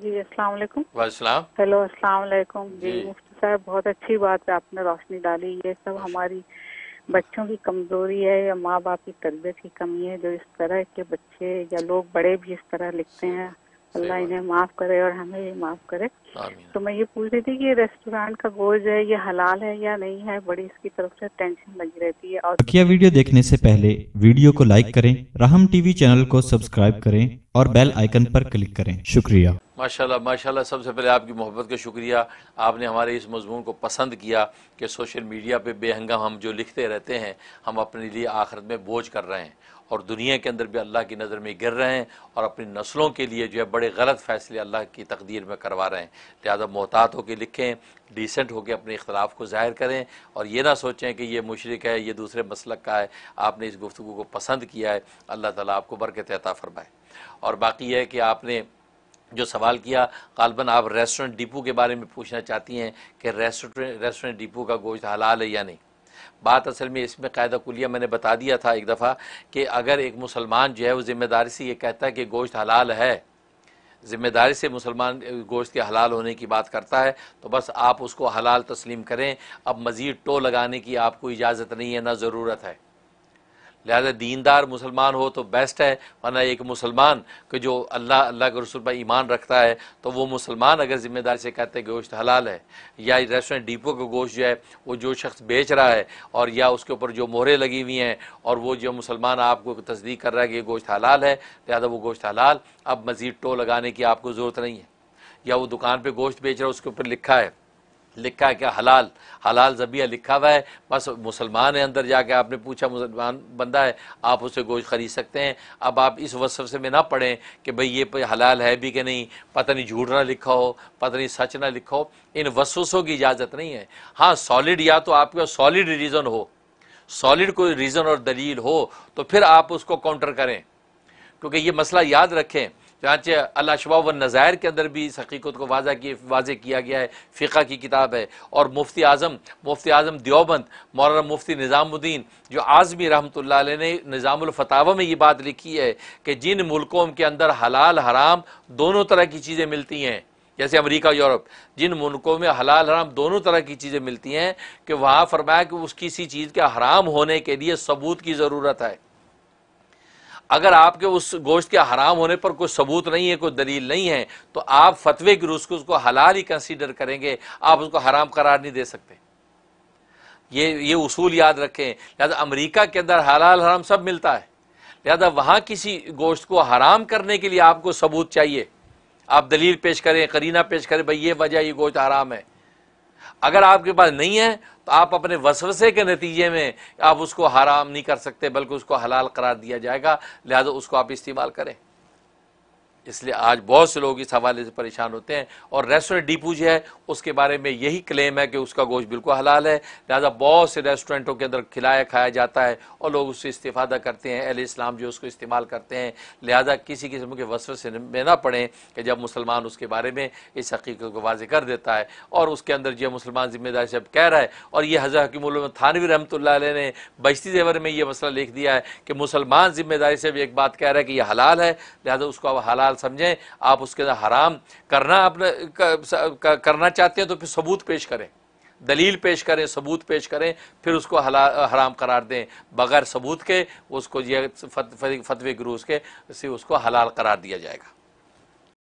जी अस्सलाम वालेकुम वालेकुम हेलो अस्सलाम वालेकुम जी, जी मुफ्ती साहब बहुत अच्छी बात है आपने रोशनी डाली ये सब अच्छा। हमारी बच्चों की कमजोरी है या माँ बाप की तरबियत की कमी है जो इस तरह के बच्चे या लोग बड़े भी इस तरह लिखते हैं अल्लाह इन्हें माफ़ करे और हमें भी माफ़ करे तो मैं ये पूछ रही थी कि रेस्टोरेंट का गोल है ये हलाल है या नहीं है बड़ी इसकी तरफ से टेंशन लगी रहती है और बकिया वीडियो देखने से पहले वीडियो को लाइक करें राहम टीवी चैनल को सब्सक्राइब करें और बेल आइकन पर क्लिक करें शुक्रिया माशाल्लाह माशाल्लाह सबसे पहले आपकी मोहब्बत का शुक्रिया आपने हमारे इस मजमून को पसंद किया कि सोशल मीडिया पे बेहंगम हम जो लिखते रहते हैं हम अपने लिए आखिरत में बोझ कर रहे हैं और दुनिया के अंदर भी अल्लाह की नज़र में गिर रहे हैं और अपनी नस्लों के लिए जो है बड़े गलत फैसले अल्लाह की तकदीर में करवा रहे हैं लिहाजा मोहतात होकर लिखें डिसेंट होकर अपने इख्तलाफ को ज़ाहिर करें और ये ना सोचें कि ये मुशरक है ये दूसरे मसलक का है आपने इस गुफ्तु को पसंद किया है अल्लाह ताली आपको बरकत अता फरमाए और बाकी है कि आपने जो सवाल किया गालबन आप रेस्टोरेंट डिपो के बारे में पूछना चाहती हैं कि रेस्टोरेंट रेस्टोरेंट डिपो का गोश्त हलाल है या नहीं बात असल में इसमें कायदा कुलिया मैंने बता दिया था एक दफ़ा कि अगर एक मुसलमान जो है वो ज़िम्मेदारी से ये कहता है कि गोश्त हलाल है ज़िम्मेदारी से मुसलमान गोश्त के हलाल होने की बात करता है तो बस आप उसको हलाल तस्लीम करें अब मज़ीद टो लगाने की आपको इजाज़त नहीं है ना ज़रूरत है लिहाजा दीनदार मुसलमान हो तो बेस्ट है वरना एक मुसलमान के जो अल्लाह अल्लाह के रसूल पर ईमान रखता है तो वो मुसलमान अगर ज़िम्मेदारी से कहते हैं गोश्त हलाल है या रेस्टोरेंट डिपो का गोश्त जो है वो जो शख्स बेच रहा है और या उसके ऊपर जो मोहरें लगी हुई हैं और वो जो मुसलमान आपको तस्दीक कर रहा है कि ये गोश्त हलाल है लिहाजा वो गोश्त हलाल अब मज़ीद टो लगाने की आपको ज़रूरत नहीं है या वो दुकान पर गोश्त बेच रहा है उसके ऊपर लिखा है लिखा है क्या हलाल हलाल जबिया लिखा हुआ है बस मुसलमान है अंदर जाके आपने पूछा मुसलमान बंदा है आप उसे गोश्त ख़रीद सकते हैं अब आप इस वसफ से में ना पढ़ें कि भाई ये हलाल है भी कि नहीं पता नहीं झूठ ना लिखा हो पता नहीं सच ना लिखा हो इन वसूसों की इजाज़त नहीं है हाँ सॉलिड या तो आपके सॉलिड रीज़न हो सॉलिड कोई रीज़न और दलील हो तो फिर आप उसको काउंटर करें क्योंकि ये मसला याद रखें चाँचे अल्लाह शबा व नज़ायर के अंदर भी इस हकीकत को वाजा किए वाजे किया गया है फ़िका की किताब है और मुफ्ती आज़म मुफ्ती आज़म दियोबंद मौलाना मुफ्ती निज़ामुद्दीन जो आज़मी रहमत ने निज़ामफ़तावा में ये बात लिखी है कि जिन मुल्कों के अंदर हलाल हराम दोनों तरह की चीज़ें मिलती हैं जैसे अमेरिका यूरोप जिन मुल्कों में हलाल हराम दोनों तरह की चीज़ें मिलती हैं कि वहाँ फरमाया कि उस किसी चीज़ के हराम होने के लिए सबूत की ज़रूरत है अगर आपके उस गोश्त के हराम होने पर कोई सबूत नहीं है कोई दलील नहीं है तो आप फतवे की रूस को उसको हलाल ही कंसीडर करेंगे आप उसको हराम करार नहीं दे सकते ये ये उसूल याद रखें लिहाजा अमेरिका के अंदर हलाल हराम सब मिलता है लिहाजा वहाँ किसी गोश्त को हराम करने के लिए आपको सबूत चाहिए आप दलील पेश करें करीना पेश करें भाई ये वजह ये गोश्त हराम है अगर आपके पास नहीं है तो आप अपने वसवसे के नतीजे में आप उसको हराम नहीं कर सकते बल्कि उसको हलाल करार दिया जाएगा लिहाजा उसको आप इस्तेमाल करें इसलिए आज बहुत से लोग इस हवाले से परेशान होते हैं और रेस्टोरेंट डीपू जो है उसके बारे में यही क्लेम है कि उसका गोश्त बिल्कुल हलाल है लिहाजा बहुत से रेस्टोरेंटों के अंदर खिलाया खाया जाता है और लोग उससे इस्तीफ़ा करते हैं अहल इस्लाम जो उसको इस्तेमाल करते हैं लिहाजा किसी किस्म के वसव से में ना पड़ें कि जब मुसलमान उसके बारे में इस हकीकत को वाजे कर देता है और उसके अंदर जो मुसलमान जिम्मेदारी से कह रहा है और ये हज़र हकीम थानवी रहमत ने बजती जेवर में ये मसला लिख दिया है कि मुसलमान जिम्मेदारी से एक बात कह रहा है कि यह हलाल है लिहाजा उसको अब हलाल हलाल समझें आप उसके अंदर हराम करना अपना करना चाहते हैं तो फिर सबूत पेश करें दलील पेश करें सबूत पेश करें फिर उसको हला हराम करार दें बगैर सबूत के उसको ये फतवे ग्रूस के उसको हलाल करार दिया जाएगा